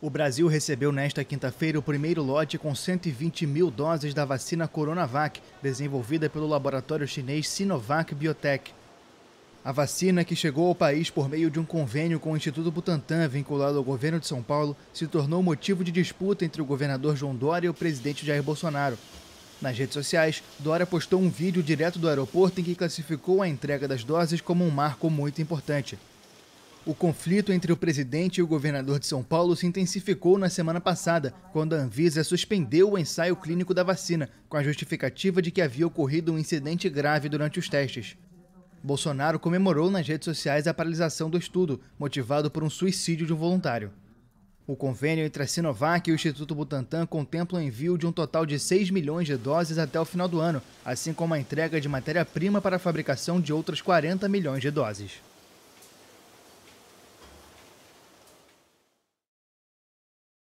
O Brasil recebeu nesta quinta-feira o primeiro lote com 120 mil doses da vacina Coronavac, desenvolvida pelo laboratório chinês Sinovac Biotech. A vacina, que chegou ao país por meio de um convênio com o Instituto Butantan vinculado ao governo de São Paulo, se tornou motivo de disputa entre o governador João Dória e o presidente Jair Bolsonaro. Nas redes sociais, Dória postou um vídeo direto do aeroporto em que classificou a entrega das doses como um marco muito importante. O conflito entre o presidente e o governador de São Paulo se intensificou na semana passada, quando a Anvisa suspendeu o ensaio clínico da vacina, com a justificativa de que havia ocorrido um incidente grave durante os testes. Bolsonaro comemorou nas redes sociais a paralisação do estudo, motivado por um suicídio de um voluntário. O convênio entre a Sinovac e o Instituto Butantan contempla o envio de um total de 6 milhões de doses até o final do ano, assim como a entrega de matéria-prima para a fabricação de outras 40 milhões de doses.